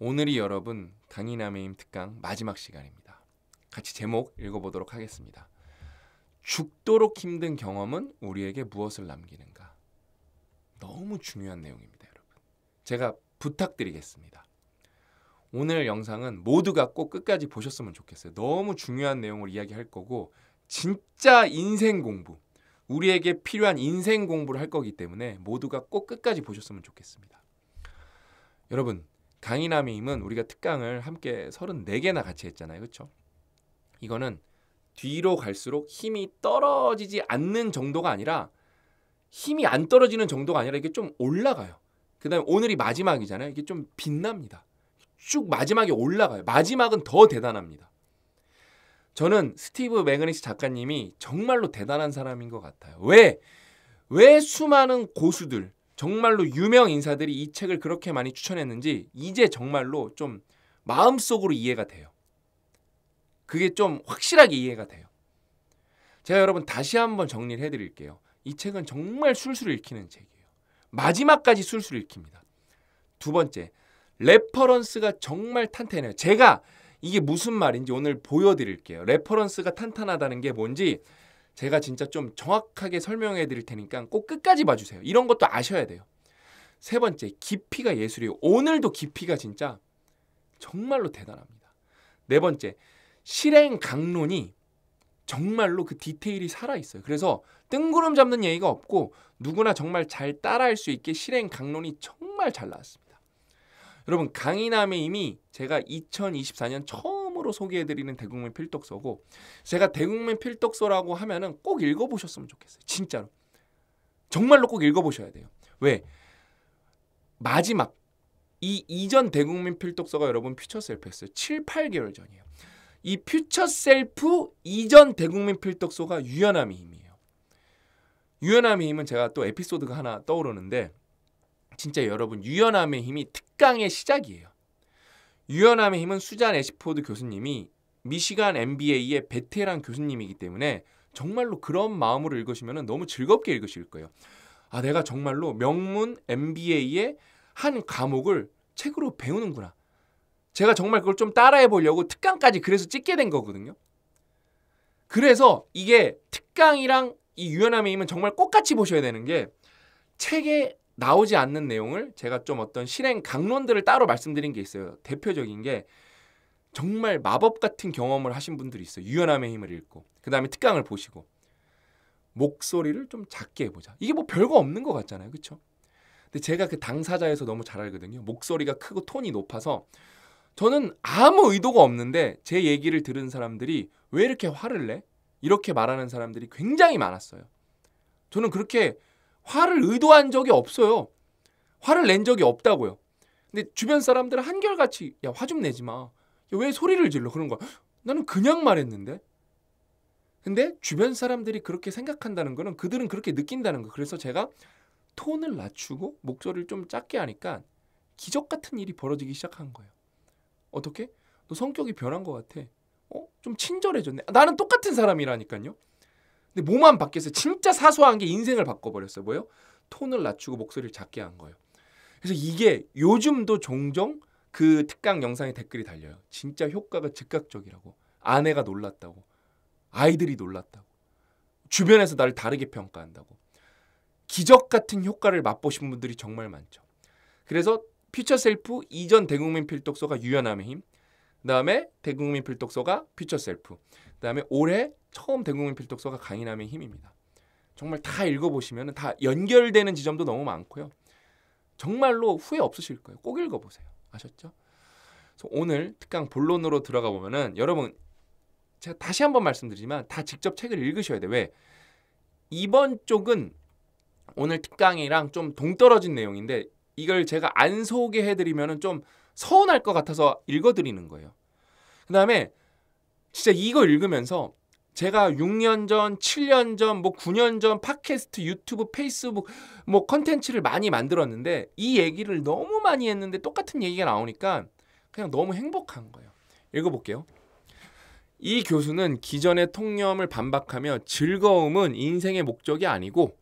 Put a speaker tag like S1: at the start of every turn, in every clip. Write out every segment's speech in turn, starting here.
S1: 오늘이 여러분 강인함의힘 특강 마지막 시간입니다. 같이 제목 읽어보도록 하겠습니다. 죽도록 힘든 경험은 우리에게 무엇을 남기는가? 너무 중요한 내용입니다, 여러분. 제가 부탁드리겠습니다. 오늘 영상은 모두가 꼭 끝까지 보셨으면 좋겠어요. 너무 중요한 내용을 이야기할 거고 진짜 인생 공부, 우리에게 필요한 인생 공부를 할 거기 때문에 모두가 꼭 끝까지 보셨으면 좋겠습니다. 여러분, 강이남임은 우리가 특강을 함께 34개나 같이 했잖아요. 그렇죠? 이거는 뒤로 갈수록 힘이 떨어지지 않는 정도가 아니라 힘이 안 떨어지는 정도가 아니라 이게 좀 올라가요. 그다음에 오늘이 마지막이잖아요. 이게 좀 빛납니다. 쭉 마지막에 올라가요. 마지막은 더 대단합니다. 저는 스티브 맥그니스 작가님이 정말로 대단한 사람인 것 같아요. 왜? 왜 수많은 고수들, 정말로 유명 인사들이 이 책을 그렇게 많이 추천했는지 이제 정말로 좀 마음속으로 이해가 돼요. 그게 좀 확실하게 이해가 돼요. 제가 여러분 다시 한번 정리를 해드릴게요. 이 책은 정말 술술 읽히는 책이에요. 마지막까지 술술 읽힙니다. 두 번째, 레퍼런스가 정말 탄탄해요. 제가 이게 무슨 말인지 오늘 보여드릴게요. 레퍼런스가 탄탄하다는 게 뭔지 제가 진짜 좀 정확하게 설명해 드릴 테니까 꼭 끝까지 봐주세요. 이런 것도 아셔야 돼요. 세 번째, 깊이가 예술이에요. 오늘도 깊이가 진짜 정말로 대단합니다. 네 번째, 실행 강론이 정말로 그 디테일이 살아있어요. 그래서 뜬구름 잡는 얘기가 없고 누구나 정말 잘 따라할 수 있게 실행 강론이 정말 잘 나왔습니다. 여러분 강인함의 이미 제가 2024년 처음 처음으로 소개해드리는 대국민 필독서고 제가 대국민 필독서라고 하면은 꼭 읽어보셨으면 좋겠어요. 진짜로. 정말로 꼭 읽어보셔야 돼요. 왜? 마지막 이 이전 대국민 필독서가 여러분 퓨처 셀프였어요. 7, 8개월 전이에요. 이 퓨처 셀프 이전 대국민 필독서가 유연함의 힘이에요. 유연함의 힘은 제가 또 에피소드가 하나 떠오르는데 진짜 여러분 유연함의 힘이 특강의 시작이에요. 유연함의 힘은 수잔 에시포드 교수님이 미시간 MBA의 베테랑 교수님이기 때문에 정말로 그런 마음으로 읽으시면 너무 즐겁게 읽으실 거예요. 아, 내가 정말로 명문 MBA의 한 과목을 책으로 배우는구나. 제가 정말 그걸 좀 따라해 보려고 특강까지 그래서 찍게 된 거거든요. 그래서 이게 특강이랑 이 유연함의 힘은 정말 똑같이 보셔야 되는 게 책의 나오지 않는 내용을 제가 좀 어떤 실행 강론들을 따로 말씀드린 게 있어요. 대표적인 게 정말 마법 같은 경험을 하신 분들이 있어요. 유연함의 힘을 읽고 그 다음에 특강을 보시고 목소리를 좀 작게 해보자. 이게 뭐 별거 없는 것 같잖아요, 그렇죠? 근데 제가 그 당사자에서 너무 잘 알거든요. 목소리가 크고 톤이 높아서 저는 아무 의도가 없는데 제 얘기를 들은 사람들이 왜 이렇게 화를 내? 이렇게 말하는 사람들이 굉장히 많았어요. 저는 그렇게 화를 의도한 적이 없어요. 화를 낸 적이 없다고요. 근데 주변 사람들은 한결같이 야 화 좀 내지 마. 왜 소리를 질러 그런 거야. 나는 그냥 말했는데. 근데 주변 사람들이 그렇게 생각한다는 거는 그들은 그렇게 느낀다는 거. 그래서 제가 톤을 낮추고 목소리를 좀 작게 하니까 기적 같은 일이 벌어지기 시작한 거예요. 어떻게? 너 성격이 변한 것 같아. 어? 좀 친절해졌네. 나는 똑같은 사람이라니까요. 근데 뭐만 바뀌었어요. 진짜 사소한 게 인생을 바꿔버렸어요. 뭐예요? 톤을 낮추고 목소리를 작게 한 거예요. 그래서 이게 요즘도 종종 그 특강 영상에 댓글이 달려요. 진짜 효과가 즉각적이라고. 아내가 놀랐다고. 아이들이 놀랐다고. 주변에서 나를 다르게 평가한다고. 기적 같은 효과를 맛보신 분들이 정말 많죠. 그래서 퓨처 셀프 이전 대국민 필독서가 유연함의 힘. 그다음에 대국민 필독서가 퓨처 셀프. 그다음에 올해 처음 대국민 필독서가 강인함의 힘입니다. 정말 다 읽어보시면 다 연결되는 지점도 너무 많고요. 정말로 후회 없으실 거예요. 꼭 읽어보세요. 아셨죠? 오늘 특강 본론으로 들어가 보면은 여러분 제가 다시 한번 말씀드리지만 다 직접 책을 읽으셔야 돼. 왜? 이번 쪽은 오늘 특강이랑 좀 동떨어진 내용인데 이걸 제가 안소개해드리면좀 서운할 것 같아서 읽어드리는 거예요. 그 다음에 진짜 이거 읽으면서 제가 6년 전, 7년 전, 뭐 9년 전 팟캐스트, 유튜브, 페이스북 뭐 컨텐츠를 많이 만들었는데 이 얘기를 너무 많이 했는데 똑같은 얘기가 나오니까 그냥 너무 행복한 거예요. 읽어볼게요. 이 교수는 기존의 통념을 반박하며 즐거움은 인생의 목적이 아니고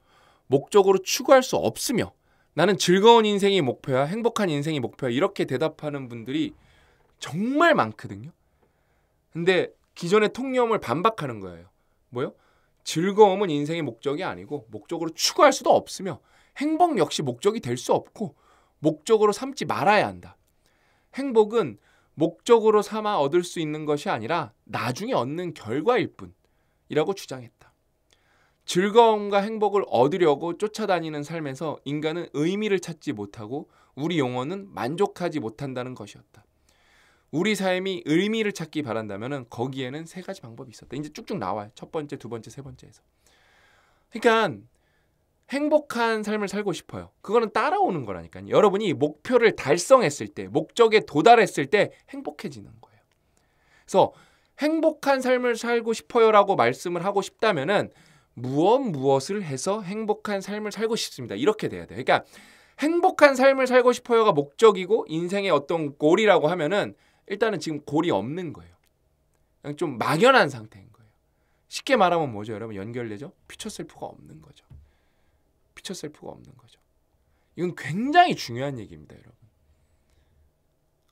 S1: 목적으로 추구할 수 없으며 나는 즐거운 인생이 목표야, 행복한 인생이 목표야 이렇게 대답하는 분들이 정말 많거든요. 근데 기존의 통념을 반박하는 거예요. 뭐요? 즐거움은 인생의 목적이 아니고 목적으로 추구할 수도 없으며 행복 역시 목적이 될 수 없고 목적으로 삼지 말아야 한다. 행복은 목적으로 삼아 얻을 수 있는 것이 아니라 나중에 얻는 결과일 뿐이라고 주장했다. 즐거움과 행복을 얻으려고 쫓아다니는 삶에서 인간은 의미를 찾지 못하고 우리 영혼은 만족하지 못한다는 것이었다. 우리 삶이 의미를 찾기 바란다면 거기에는 세 가지 방법이 있었다. 이제 쭉쭉 나와요. 첫 번째, 두 번째, 세 번째에서. 그러니까 행복한 삶을 살고 싶어요. 그거는 따라오는 거라니까요. 여러분이 목표를 달성했을 때, 목적에 도달했을 때 행복해지는 거예요. 그래서 행복한 삶을 살고 싶어요라고 말씀을 하고 싶다면은 무엇 무엇을 해서 행복한 삶을 살고 싶습니다. 이렇게 돼야 돼요. 그러니까 행복한 삶을 살고 싶어요가 목적이고 인생의 어떤 골이라고 하면은 일단은 지금 골이 없는 거예요. 그냥 좀 막연한 상태인 거예요. 쉽게 말하면 뭐죠, 여러분? 연결되죠? 피처 셀프가 없는 거죠. 피처 셀프가 없는 거죠. 이건 굉장히 중요한 얘기입니다, 여러분.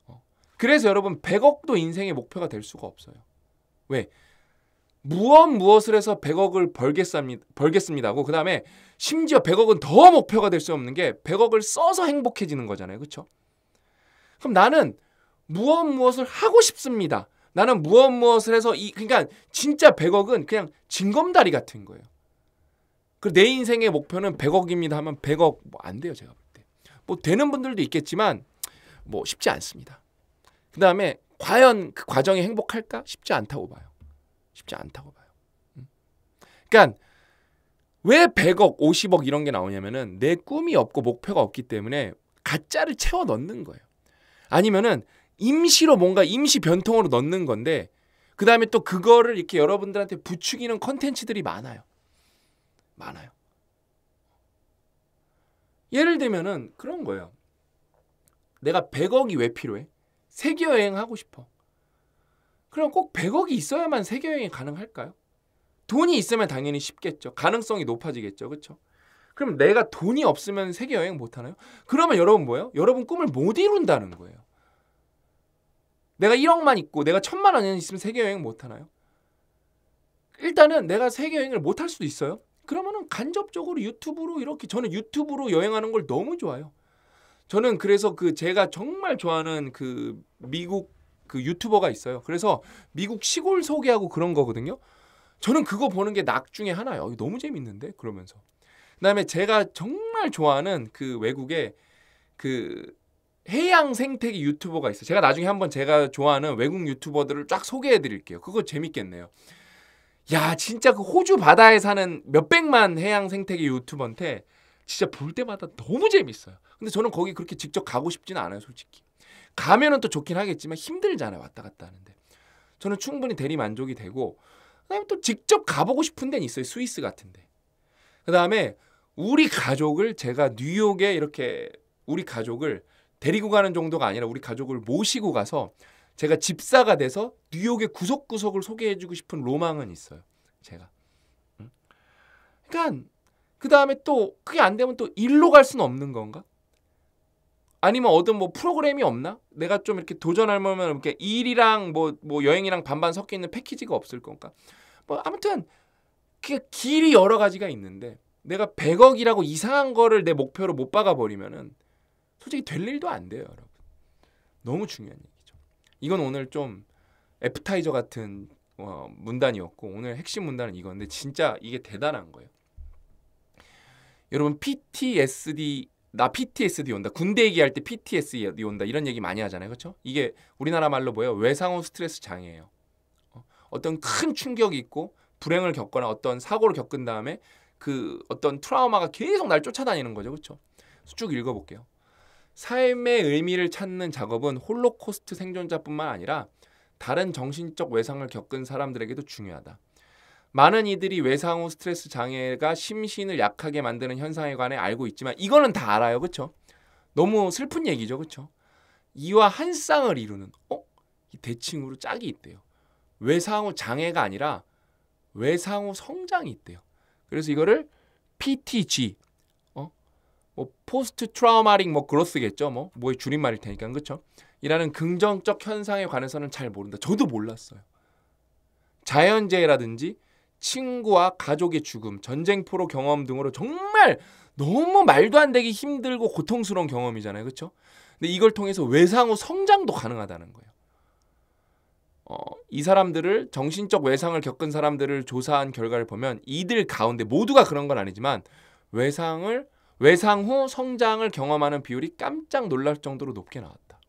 S1: 어. 그래서 여러분 100억도 인생의 목표가 될 수가 없어요. 왜? 무엇 무엇을 해서 100억을 벌겠습니다, 벌겠습니다고 그 다음에 심지어 100억은 더 목표가 될 수 없는 게 100억을 써서 행복해지는 거잖아요. 그렇죠? 그럼 나는 무엇 무엇을 하고 싶습니다. 나는 무엇 무엇을 해서 이 그러니까 진짜 100억은 그냥 징검다리 같은 거예요. 그 내 인생의 목표는 100억입니다 하면 100억 뭐 안 돼요 제가 볼 때. 뭐 되는 분들도 있겠지만 뭐 쉽지 않습니다. 그 다음에 과연 그 과정이 행복할까 쉽지 않다고 봐요. 쉽지 않다고 봐요. 음. 그러니까 왜 100억, 50억 이런 게 나오냐면은 내 꿈이 없고 목표가 없기 때문에 가짜를 채워 넣는 거예요. 아니면은 임시로 뭔가 임시 변통으로 넣는 건데 그 다음에 또 그거를 이렇게 여러분들한테 부추기는 컨텐츠들이 많아요. 많아요. 예를 들면은 그런 거예요. 내가 100억이 왜 필요해? 세계여행 하고 싶어. 그럼 꼭 100억이 있어야만 세계여행이 가능할까요? 돈이 있으면 당연히 쉽겠죠. 가능성이 높아지겠죠. 그렇죠? 그럼 내가 돈이 없으면 세계여행 못하나요? 그러면 여러분 뭐예요? 여러분 꿈을 못 이룬다는 거예요. 내가 1억만 있고 내가 천만 원이 있으면 세계 여행 못 하나요? 일단은 내가 세계 여행을 못할 수도 있어요. 그러면은 간접적으로 유튜브로 이렇게 저는 유튜브로 여행하는 걸 너무 좋아요. 저는 그래서 그 제가 정말 좋아하는 그 미국 그 유튜버가 있어요. 그래서 미국 시골 소개하고 그런 거거든요. 저는 그거 보는 게 낙 중에 하나예요. 너무 재밌는데 그러면서 그다음에 제가 정말 좋아하는 그 외국의 그 해양 생태계 유튜버가 있어요. 제가 나중에 한번 제가 좋아하는 외국 유튜버들을 쫙 소개해 드릴게요. 그거 재밌겠네요. 야, 진짜 그 호주 바다에 사는 몇백만 해양 생태계 유튜버한테 진짜 볼 때마다 너무 재밌어요. 근데 저는 거기 그렇게 직접 가고 싶진 않아요, 솔직히. 가면은 또 좋긴 하겠지만 힘들잖아요, 왔다 갔다 하는데. 저는 충분히 대리 만족이 되고 그다음에 또 직접 가보고 싶은 데는 있어요. 스위스 같은 데. 그다음에 우리 가족을 제가 뉴욕에 이렇게 우리 가족을 데리고 가는 정도가 아니라 우리 가족을 모시고 가서 제가 집사가 돼서 뉴욕의 구석구석을 소개해주고 싶은 로망은 있어요. 제가. 그러니까 그 다음에 또 그게 안 되면 또 일로 갈 수는 없는 건가? 아니면 어떤 뭐 프로그램이 없나? 내가 좀 이렇게 도전할 만한 이렇게 일이랑 뭐, 뭐 여행이랑 반반 섞여 있는 패키지가 없을 건가? 뭐 아무튼 그 길이 여러 가지가 있는데 내가 100억이라고 이상한 거를 내 목표로 못 박아 버리면은 솔직히 될 일도 안 돼요, 여러분. 너무 중요한 얘기죠. 이건 오늘 좀 에프타이저 같은 어, 문단이었고 오늘 핵심 문단은 이건데 진짜 이게 대단한 거예요. 여러분 PTSD 나 PTSD 온다. 군대 얘기할 때 PTSD 온다. 이런 얘기 많이 하잖아요. 그렇죠? 이게 우리나라 말로 뭐예요? 외상후 스트레스 장애예요. 어? 어떤 큰 충격이 있고 불행을 겪거나 어떤 사고를 겪은 다음에 그 어떤 트라우마가 계속 날 쫓아다니는 거죠. 그렇죠? 쭉 읽어 볼게요. 삶의 의미를 찾는 작업은 홀로코스트 생존자뿐만 아니라 다른 정신적 외상을 겪은 사람들에게도 중요하다. 많은 이들이 외상 후 스트레스 장애가 심신을 약하게 만드는 현상에 관해 알고 있지만 이거는 다 알아요. 그렇죠? 너무 슬픈 얘기죠. 그렇죠? 이와 한 쌍을 이루는 어? 대칭으로 짝이 있대요. 외상 후 장애가 아니라 외상 후 성장이 있대요. 그래서 이거를 PTG 뭐 포스트 트라우마링뭐 그로스겠죠 뭐 뭐의 줄임말일 테니까 그렇죠 이라는 긍정적 현상에 관해서는 잘 모른다 저도 몰랐어요 자연재해라든지 친구와 가족의 죽음 전쟁 포로 경험 등으로 정말 너무 말도 안 되기 힘들고 고통스러운 경험이잖아요 그렇죠 근데 이걸 통해서 외상후 성장도 가능하다는 거예요 어, 이 사람들을 정신적 외상을 겪은 사람들을 조사한 결과를 보면 이들 가운데 모두가 그런 건 아니지만 외상을 외상 후 성장을 경험하는 비율이 깜짝 놀랄 정도로 높게 나왔다.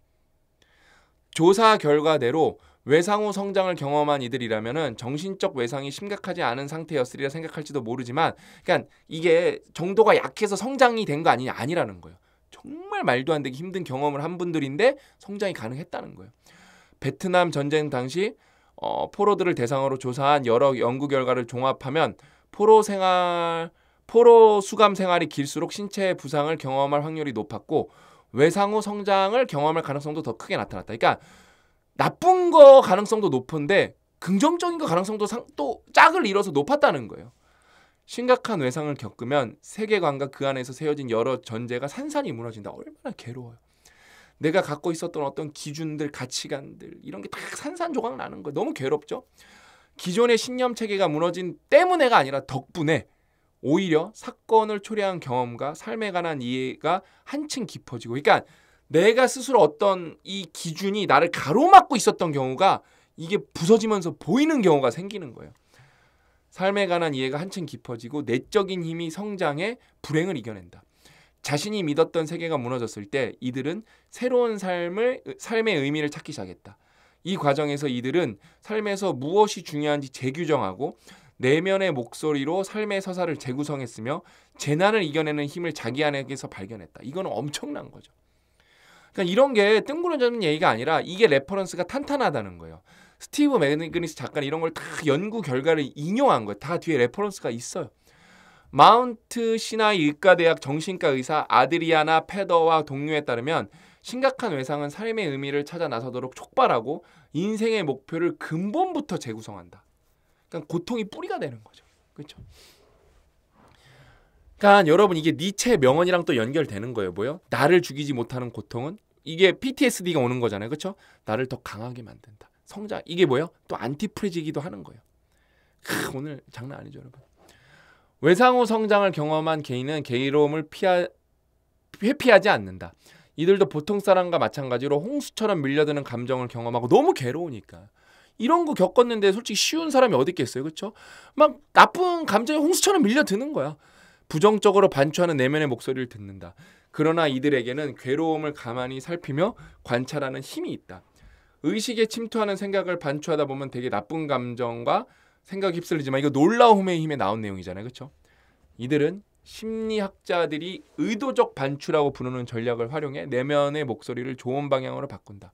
S1: 조사 결과대로 외상 후 성장을 경험한 이들이라면 정신적 외상이 심각하지 않은 상태였으리라 생각할지도 모르지만 그러니까 이게 정도가 약해서 성장이 된 거 아니냐 아니라는 거예요. 정말 말도 안 되게 힘든 경험을 한 분들인데 성장이 가능했다는 거예요. 베트남 전쟁 당시 어, 포로들을 대상으로 조사한 여러 연구 결과를 종합하면 포로 생활 포로 수감 생활이 길수록 신체의 부상을 경험할 확률이 높았고 외상 후 성장을 경험할 가능성도 더 크게 나타났다. 그러니까 나쁜 거 가능성도 높은데 긍정적인 거 가능성도 상, 또 짝을 이뤄서 높았다는 거예요. 심각한 외상을 겪으면 세계관과 그 안에서 세워진 여러 전제가 산산이 무너진다. 얼마나 괴로워요. 내가 갖고 있었던 어떤 기준들, 가치관들 이런 게다 산산조각 나는 거예요. 너무 괴롭죠. 기존의 신념 체계가 무너진 때문에가 아니라 덕분에 오히려 사건을 초래한 경험과 삶에 관한 이해가 한층 깊어지고 그러니까 내가 스스로 어떤 이 기준이 나를 가로막고 있었던 경우가 이게 부서지면서 보이는 경우가 생기는 거예요. 삶에 관한 이해가 한층 깊어지고 내적인 힘이 성장해 불행을 이겨낸다. 자신이 믿었던 세계가 무너졌을 때 이들은 새로운 삶을 삶의 의미를 찾기 시작했다. 이 과정에서 이들은 삶에서 무엇이 중요한지 재규정하고 내면의 목소리로 삶의 서사를 재구성했으며 재난을 이겨내는 힘을 자기 안에서 발견했다. 이건 엄청난 거죠. 그러니까 이런 게 뜬구름잡는 얘기가 아니라 이게 레퍼런스가 탄탄하다는 거예요. 스티브 맥그니스 작가는 이런 걸 다 연구 결과를 인용한 거예요. 다 뒤에 레퍼런스가 있어요. 마운트 시나이 의과대학 정신과 의사 아드리아나 패더와 동료에 따르면 심각한 외상은 삶의 의미를 찾아 나서도록 촉발하고 인생의 목표를 근본부터 재구성한다. 그러니까 고통이 뿌리가 되는 거죠. 그렇죠? 그러니까 여러분 이게 니체의 명언이랑 또 연결되는 거예요. 뭐요? 나를 죽이지 못하는 고통은 이게 PTSD가 오는 거잖아요. 그렇죠? 나를 더 강하게 만든다. 성장 이게 뭐요또 안티프레지기도 하는 거예요. 크, 오늘 장난 아니죠, 여러분. 외상후 성장을 경험한 개인은 괴로움을 피하 회피하지 않는다. 이들도 보통 사람과 마찬가지로 홍수처럼 밀려드는 감정을 경험하고 너무 괴로우니까 이런 거 겪었는데 솔직히 쉬운 사람이 어디 있겠어요. 그렇죠? 막 나쁜 감정이 홍수처럼 밀려드는 거야. 부정적으로 반추하는 내면의 목소리를 듣는다. 그러나 이들에게는 괴로움을 가만히 살피며 관찰하는 힘이 있다. 의식에 침투하는 생각을 반추하다 보면 되게 나쁜 감정과 생각이 휩쓸리지만 이거 놀라움의 힘에 나온 내용이잖아요. 그렇죠? 이들은 심리학자들이 의도적 반추라고 부르는 전략을 활용해 내면의 목소리를 좋은 방향으로 바꾼다.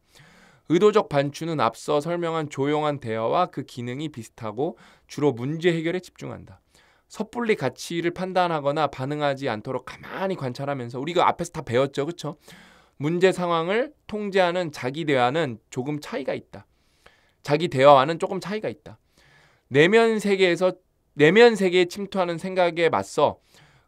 S1: 의도적 반추는 앞서 설명한 조용한 대화와 그 기능이 비슷하고 주로 문제 해결에 집중한다. 섣불리 가치를 판단하거나 반응하지 않도록 가만히 관찰하면서 우리가 앞에서 다 배웠죠. 그렇죠? 문제 상황을 통제하는 자기 대화는 조금 차이가 있다. 자기 대화와는 조금 차이가 있다. 내면 세계에서 내면 세계에 침투하는 생각에 맞서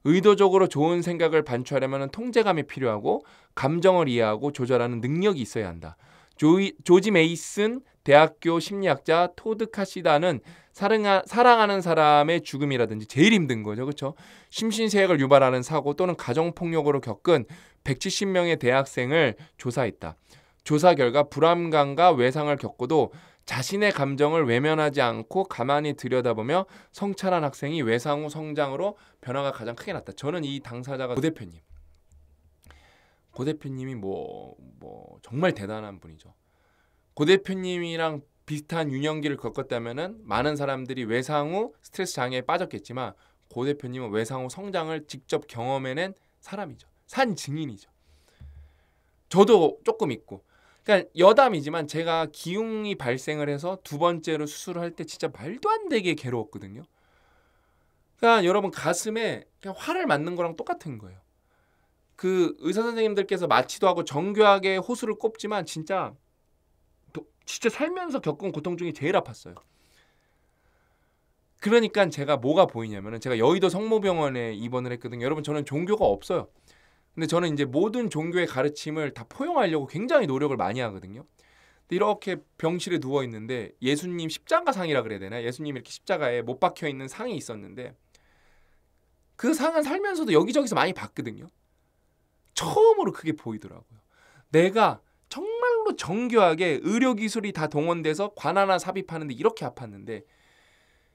S1: 의도적으로 좋은 생각을 반추하려면 통제감이 필요하고 감정을 이해하고 조절하는 능력이 있어야 한다. 조이, 조지 메이슨 대학교 심리학자 토드 카시다는 사랑하, 사랑하는 사람의 죽음이라든지 제일 힘든 거죠. 그렇죠? 심신세약을 유발하는 사고 또는 가정폭력으로 겪은 170명의 대학생을 조사했다. 조사 결과 불안감과 외상을 겪고도 자신의 감정을 외면하지 않고 가만히 들여다보며 성찰한 학생이 외상 후 성장으로 변화가 가장 크게 났다. 저는 이 당사자가 고 대표님. 고 대표님이 뭐, 뭐 정말 대단한 분이죠. 고 대표님이랑 비슷한 유년기를 겪었다면은 많은 사람들이 외상후 스트레스 장애에 빠졌겠지만 고 대표님은 외상후 성장을 직접 경험해낸 사람이죠. 산 증인이죠. 저도 조금 있고. 그러니까 여담이지만 제가 기흉이 발생을 해서 두 번째로 수술을 할 때 진짜 말도 안 되게 괴로웠거든요. 그러니까 여러분 가슴에 화를 맞는 거랑 똑같은 거예요. 그 의사 선생님들께서 마취도 하고 정교하게 호수를 꼽지만 진짜 진짜 살면서 겪은 고통 중에 제일 아팠어요. 그러니까 제가 뭐가 보이냐면은 제가 여의도 성모병원에 입원을 했거든요. 여러분 저는 종교가 없어요. 근데 저는 이제 모든 종교의 가르침을 다 포용하려고 굉장히 노력을 많이 하거든요. 근데 이렇게 병실에 누워 있는데 예수님 십자가 상이라 그래야 되나? 예수님 이렇게 십자가에 못 박혀 있는 상이 있었는데 그 상은 살면서도 여기저기서 많이 봤거든요. 처음으로 그게 보이더라고요. 내가 정말로 정교하게 의료기술이 다 동원돼서 관 하나 삽입하는데 이렇게 아팠는데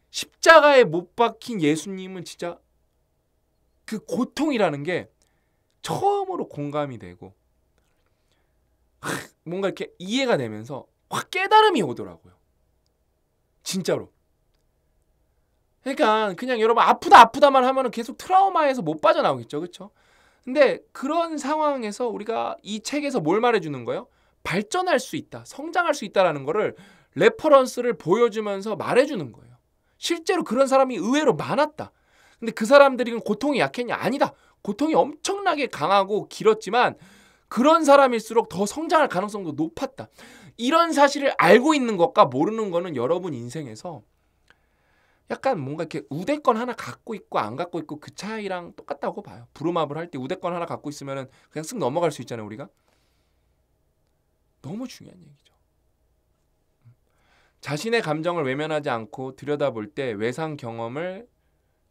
S1: 십자가에 못 박힌 예수님은 진짜 그 고통이라는 게 처음으로 공감이 되고 뭔가 이렇게 이해가 되면서 확 깨달음이 오더라고요. 진짜로. 그러니까 그냥 여러분 아프다 아프다만 하면은 계속 트라우마에서 못 빠져나오겠죠. 그렇죠? 근데 그런 상황에서 우리가 이 책에서 뭘 말해주는 거예요? 발전할 수 있다, 성장할 수 있다라는 거를 레퍼런스를 보여주면서 말해주는 거예요. 실제로 그런 사람이 의외로 많았다. 근데 그 사람들이 고통이 약했냐? 아니다. 고통이 엄청나게 강하고 길었지만 그런 사람일수록 더 성장할 가능성도 높았다. 이런 사실을 알고 있는 것과 모르는 것은 여러분 인생에서 약간 뭔가 이렇게 우대권 하나 갖고 있고 안 갖고 있고 그 차이랑 똑같다고 봐요. 브루마블 할 때 우대권 하나 갖고 있으면 그냥 쓱 넘어갈 수 있잖아요, 우리가. 너무 중요한 얘기죠. 음. 자신의 감정을 외면하지 않고 들여다볼 때 외상 경험을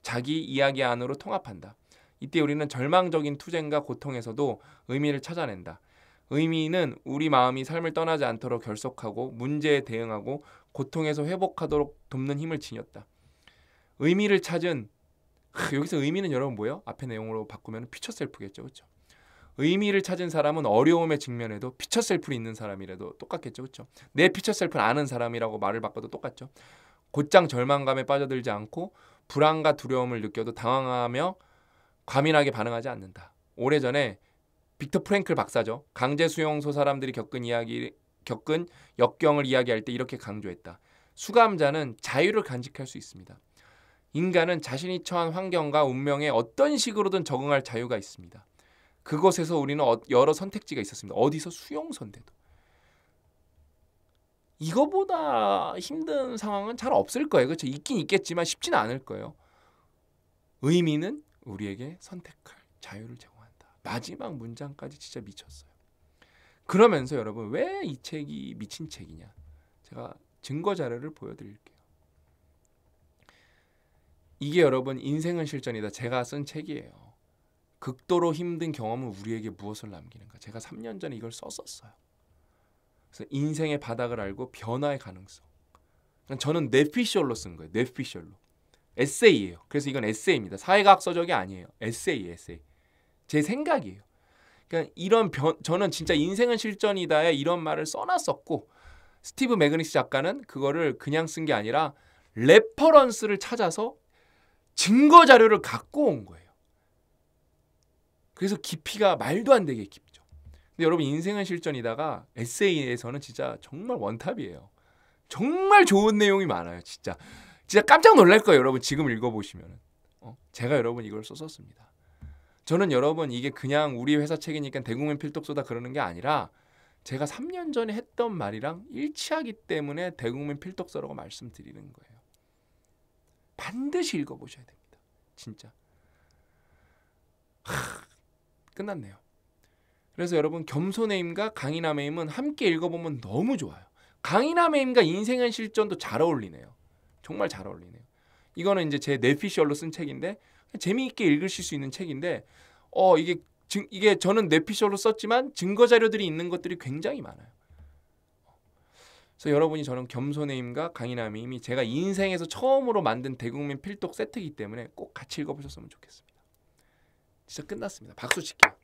S1: 자기 이야기 안으로 통합한다. 이때 우리는 절망적인 투쟁과 고통에서도 의미를 찾아낸다. 의미는 우리 마음이 삶을 떠나지 않도록 결속하고 문제에 대응하고 고통에서 회복하도록 돕는 힘을 지녔다. 의미를 찾은 여기서 의미는 여러분 뭐예요? 앞에 내용으로 바꾸면 피처 셀프겠죠. 그렇죠? 의미를 찾은 사람은 어려움에 직면해도 피처 셀프를 있는 사람이라도 똑같겠죠. 그렇죠? 내 피처 셀프를 아는 사람이라고 말을 바꿔도 똑같죠. 곧장 절망감에 빠져들지 않고 불안과 두려움을 느껴도 당황하며 과민하게 반응하지 않는다. 오래전에 빅터 프랭클 박사죠. 강제 수용소 사람들이 겪은 이야기 겪은 역경을 이야기할 때 이렇게 강조했다. 수감자는 자유를 간직할 수 있습니다. 인간은 자신이 처한 환경과 운명에 어떤 식으로든 적응할 자유가 있습니다. 그곳에서 우리는 어, 여러 선택지가 있었습니다. 어디서 수용선대도. 이거보다 힘든 상황은 잘 없을 거예요. 그렇죠? 있긴 있겠지만 쉽지 않을 거예요. 의미는 우리에게 선택할 자유를 제공한다. 마지막 문장까지 진짜 미쳤어요. 그러면서 여러분 왜 이 책이 미친 책이냐? 제가 증거 자료를 보여드릴게요. 이게 여러분 인생은 실전이다. 제가 쓴 책이에요. 극도로 힘든 경험은 우리에게 무엇을 남기는가? 제가 3년 전에 이걸 썼었어요. 그래서 인생의 바닥을 알고 변화의 가능성. 그러니까 저는 뇌피셜로 쓴 거예요. 뇌피셜로. 에세이예요. 그래서 이건 에세이입니다. 사회과학 서적이 아니에요. 에세이, 에세이. 제 생각이에요. 그러니까 이런 변, 저는 진짜 인생은 실전이다에 이런 말을 써놨었고 스티브 매그니스 작가는 그거를 그냥 쓴 게 아니라 레퍼런스를 찾아서 증거 자료를 갖고 온 거예요. 그래서 깊이가 말도 안 되게 깊죠. 근데 여러분 인생은 실전이다가 에세이에서는 진짜 정말 원탑이에요. 정말 좋은 내용이 많아요. 진짜 진짜 깜짝 놀랄 거예요. 여러분 지금 읽어보시면 어? 제가 여러분 이걸 썼었습니다. 저는 여러분 이게 그냥 우리 회사 책이니까 대국민 필독 서다 그러는 게 아니라 제가 3년 전에 했던 말이랑 일치하기 때문에 대국민 필독서라고 말씀드리는 거예요. 반드시 읽어보셔야 됩니다. 진짜. 하, 끝났네요. 그래서 여러분 겸손의 힘과 강인함의 힘은 함께 읽어보면 너무 좋아요. 강인함의 힘과 인생의 실전도 잘 어울리네요. 정말 잘 어울리네요. 이거는 이제 제 뇌피셜로 쓴 책인데 재미있게 읽으실 수 있는 책인데 어 이게 이게 저는 뇌피셜로 썼지만 증거 자료들이 있는 것들이 굉장히 많아요. 그래서 여러분이 저는 겸손의 힘과 강인함의 힘이 제가 인생에서 처음으로 만든 대국민 필독 세트이기 때문에 꼭 같이 읽어보셨으면 좋겠습니다. 진짜 끝났습니다. 박수 칠게요.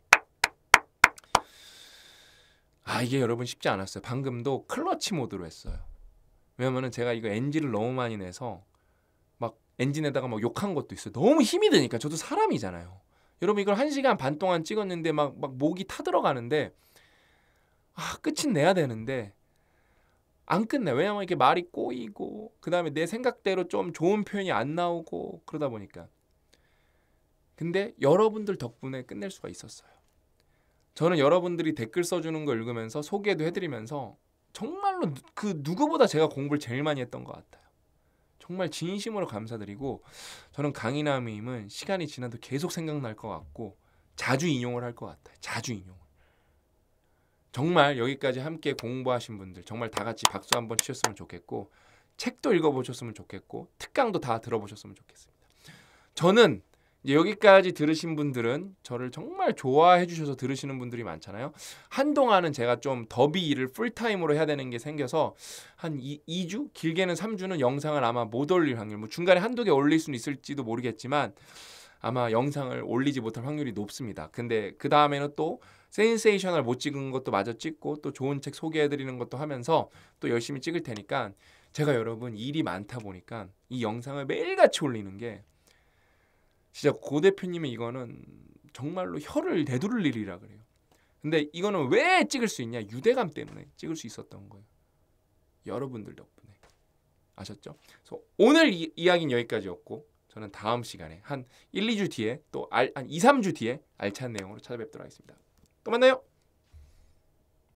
S1: 아 이게 여러분 쉽지 않았어요. 방금도 클러치 모드로 했어요. 왜냐면은 제가 이거 엔진을 너무 많이 내서 막 엔진에다가 막 욕한 것도 있어요. 너무 힘이 드니까 저도 사람이잖아요. 여러분 이걸 한시간반 동안 찍었는데 막, 막 목이 타들어가는데 아 끝은 내야 되는데 안 끝내. 왜냐면 이렇게 말이 꼬이고 그다음에 내 생각대로 좀 좋은 표현이 안 나오고 그러다 보니까. 근데 여러분들 덕분에 끝낼 수가 있었어요. 저는 여러분들이 댓글 써주는 거 읽으면서 소개도 해드리면서 정말로 그 누구보다 제가 공부를 제일 많이 했던 것 같아요. 정말 진심으로 감사드리고 저는 강인함임은 시간이 지나도 계속 생각날 것 같고 자주 인용을 할 것 같아요. 자주 인용을. 정말 여기까지 함께 공부하신 분들 정말 다 같이 박수 한번 치셨으면 좋겠고 책도 읽어보셨으면 좋겠고 특강도 다 들어보셨으면 좋겠습니다. 저는 여기까지 들으신 분들은 저를 정말 좋아해 주셔서 들으시는 분들이 많잖아요. 한동안은 제가 좀 더비 일을 풀타임으로 해야 되는 게 생겨서 한 2, 주 길게는 3주는 영상을 아마 못 올릴 확률, 뭐 중간에 한두 개 올릴 수는 있을지도 모르겠지만 아마 영상을 올리지 못할 확률이 높습니다. 근데 그 다음에는 또 센세이셔널 못 찍은 것도 마저 찍고 또 좋은 책 소개해드리는 것도 하면서 또 열심히 찍을 테니까 제가 여러분 일이 많다 보니까 이 영상을 매일같이 올리는 게 진짜 고 대표님의 이거는 정말로 혀를 내두를 일이라 그래요. 근데 이거는 왜 찍을 수 있냐? 유대감 때문에 찍을 수 있었던 거예요. 여러분들 덕분에 아셨죠? 그래서 오늘 이, 이야기는 여기까지였고 저는 다음 시간에 한 1, 2주 뒤에 또 한 2, 3주 뒤에 알찬 내용으로 찾아뵙도록 하겠습니다. ごめんなよ